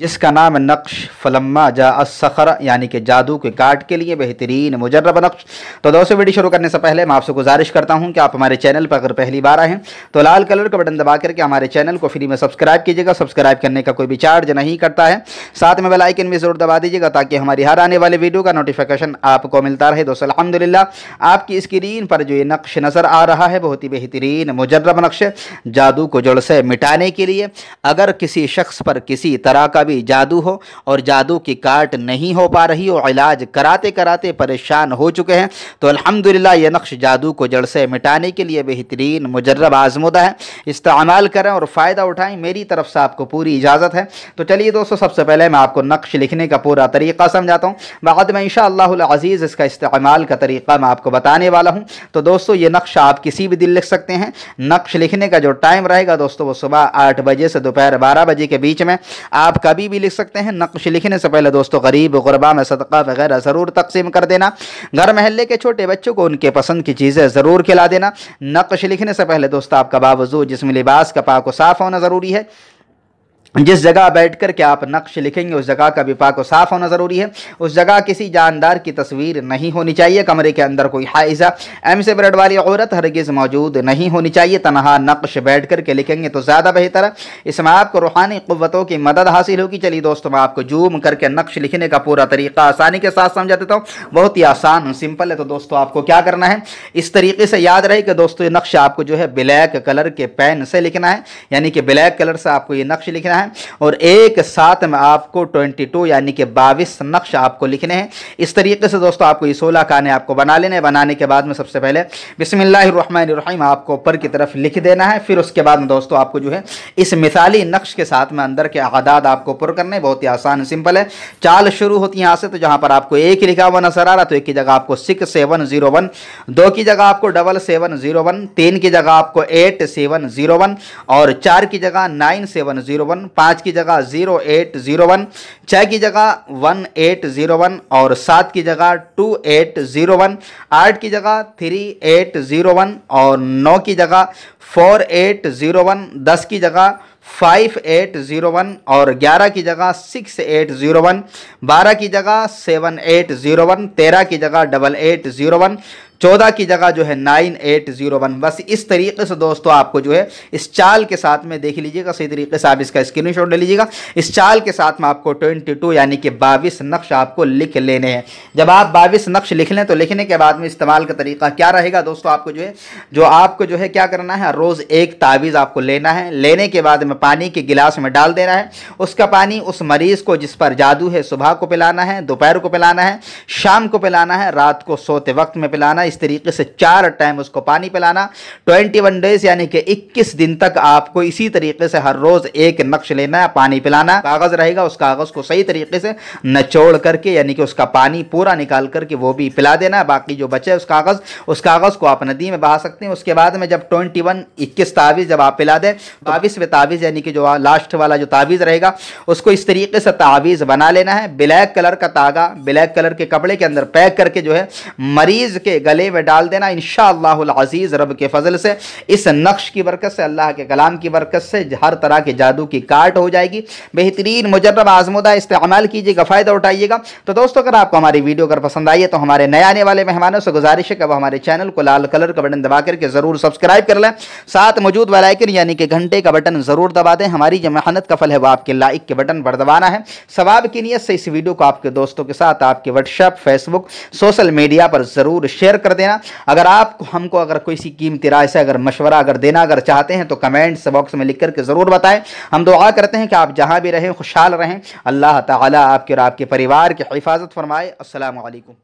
जिसका नाम नक्श फलम्मा जा असखर यानी कि जादू के काट के लिए बेहतरीन मुजरब नक्श तो दोस्तों वीडियो शुरू करने से पहले मैं आपसे गुजारिश करता हूं कि आप हमारे चैनल पर अगर पहली बार आएँ तो लाल कलर का बटन दबा करके हमारे चैनल को फ्री में सब्सक्राइब कीजिएगा सब्सक्राइब करने का कोई भी चार्ज नहीं करता है साथ में बेलाइकन भी ज़रूर दबा दीजिएगा ताकि हमारी हर आने वाले वीडियो का नोटिफिकेशन आपको मिलता रहे दोस्तों अलहमदिल्ला आपकी स्क्रीन पर जो ये नक्श नज़र आ रहा है बहुत ही बेहतरीन मुजरब नक्श जादू को जड़ से मिटाने के लिए अगर किसी शख्स पर किसी तरह का भी जादू हो और जादू की काट नहीं हो पा रही और इलाज कराते कराते परेशान हो चुके हैं तो अल्हम्दुलिल्लाह ये नक्श जादू को जड़ से मिटाने के लिए बेहतरीन मुजरब आजमुदा है इस्तेमाल करें और फ़ायदा उठाएं मेरी तरफ से आपको पूरी इजाज़त है तो चलिए दोस्तों सबसे पहले मैं आपको नक्श लिखने का पूरा तरीका समझाता हूँ बाद में इन अज़ीज़ इसका इस्तेमाल का तरीका मैं आपको बताने वाला हूँ तो दोस्तों ये नक्श आप किसी भी दिन लिख सकते हैं नक्श लिखने का जो टाइम रहेगा दोस्तों वो सुबह आठ बजे से दोपहर बारह बजे के बीच में आपका अभी भी लिख सकते हैं नक्श लिखने से पहले दोस्तों गरीब गुरबा में सदका वगैरह ज़रूर तकसीम कर देना घर महल्ले के छोटे बच्चों को उनके पसंद की चीज़ें ज़रूर खिला देना नक्श लिखने से पहले दोस्तों आपका बावजूद जिसमें लिबास का पाक साफ़ होना ज़रूरी है जिस जगह बैठ कर के आप नक्श लिखेंगे उस जगह का विपाक साफ होना ज़रूरी है उस जगह किसी जानदार की तस्वीर नहीं होनी चाहिए कमरे के अंदर कोई हाइजा एम से ब्रेड वाली औरत हरगिज़ मौजूद नहीं होनी चाहिए तनहा नक्श बैठ कर के लिखेंगे तो ज़्यादा बेहतर है इसमें आपको रूहानी क़वतों की मदद हासिल होगी चलिए दोस्तों मैं आपको जूम करके नक्श लिखने का पूरा तरीका आसानी के साथ समझा देता हूँ बहुत ही आसान सिंपल है तो दोस्तों आपको क्या करना है इस तरीके से याद रहे कि दोस्तों ये नक्श आपको जो है ब्लैक कलर के पेन से लिखना है यानी कि ब्लैक कलर से आपको ये नक्श लिखना है हैं और एक साथ में आपको 22 यानी कि 22 नक्श आपको लिखने हैं इस तरीके से दोस्तों आपको ये सोलह काने आपको बना लेने बनाने के बाद में सबसे पहले बिसमीम आपको ऊपर की तरफ लिख देना है फिर उसके बाद में दोस्तों आपको जो है इस मिसाली नक्श के साथ में अंदर के आदाद आपको पुर करने बहुत ही आसान सिंपल है चाल शुरू होती है यहाँ से तो जहाँ पर आपको एक ही लिखा हुआ नजर आ रहा तो एक की जगह आपको सिक्स सेवन जीरो वन दो की जगह आपको डबल सेवन जीरो वन तीन की जगह आपको एट सेवन जीरो वन और चार की जगह नाइन सेवन जीरो वन पाँच की जगह ज़ीरो एट ज़ीरो वन छः की जगह वन एट ज़ीरो वन और सात की जगह टू एट ज़ीरो वन आठ की जगह थ्री एट ज़ीरो वन और नौ की जगह फोर एट ज़ीरो वन दस की जगह फाइव एट ज़ीरो वन और ग्यारह की जगह सिक्स एट ज़ीरो वन बारह की जगह सेवन एट ज़ीरो वन तेरह की जगह डबल एट ज़ीरो वन चौदह की जगह जो है नाइन एट जीरो वन बस इस तरीके से दोस्तों आपको जो है इस चाल के साथ में देख लीजिएगा सही तरीके से आप इसका स्क्रीन शॉट ले लीजिएगा इस चाल के साथ में आपको ट्वेंटी टू यानी कि बाईस नक्श आपको लिख लेने हैं जब आप बाईस नक्श लिख लें तो लिखने के बाद में इस्तेमाल का तरीका क्या रहेगा दोस्तों आपको जो है जो आपको जो है क्या करना है रोज़ एक तावीज़ आपको लेना है लेने के बाद में पानी के गिलास में डाल देना है उसका पानी उस मरीज़ को जिस पर जादू है सुबह को पिलाना है दोपहर को पिलाना है शाम को पिलाना है रात को सोते वक्त में पिलाना है इस तरीके से चार टाइम उसको पानी पिलाना ट्वेंटी वन डेज यानी कि इक्कीस दिन तक आपको इसी तरीके से हर रोज एक नक्श लेना है पानी पिलाना कागज रहेगा उस कागज को सही तरीके से नचोड़ करके यानी कि उसका पानी पूरा निकाल करके वो भी पिला देना है बाकी जो बचे उस कागज उस कागज को आप नदी में बहा सकते हैं उसके बाद में जब ट्वेंटी वन इक्कीस तावीज़ जब आप पिला दें तावीज़ तो में तावीज़ यानी कि जो लास्ट वाला जो तावीज़ रहेगा उसको इस तरीके से तावीज़ बना लेना है ब्लैक कलर का तागा ब्लैक कलर के कपड़े के अंदर पैक करके जो है मरीज़ के गले गले में डाल देना इन शज़ीज़ रब के फजल से इस नक्श की बरकत से अल्लाह के कलाम की बरकत से हर तरह के जादू की काट हो जाएगी बेहतरीन मुजरब आजमुदा इस्तेमाल कीजिएगा फ़ायदा उठाइएगा तो दोस्तों अगर आपको हमारी वीडियो अगर पसंद आई है तो हमारे नए आने वाले मेहमानों से गुजारिश है कि वह हमारे चैनल को लाल कलर का बटन दबा करके ज़रूर सब्सक्राइब कर लें साथ मौजूद वालाइकन यानी कि घंटे का बटन ज़रूर दबा दें हमारी जो मेहनत का फल है वो आपके लाइक के बटन पर दबाना है सवाब की नीयत से इस वीडियो को आपके दोस्तों के साथ आपके व्हाट्सएप फेसबुक सोशल मीडिया पर ज़रूर शेयर कर देना अगर आप हमको अगर सी कीमती राय से अगर मशवरा अगर देना अगर चाहते हैं तो कमेंट्स बॉक्स में लिख करके ज़रूर बताएं हम दुआ करते हैं कि आप जहाँ भी रहें खुशहाल रहें अल्लाह ताली आपके और आपके परिवार की हिफाजत फरमाए असलकम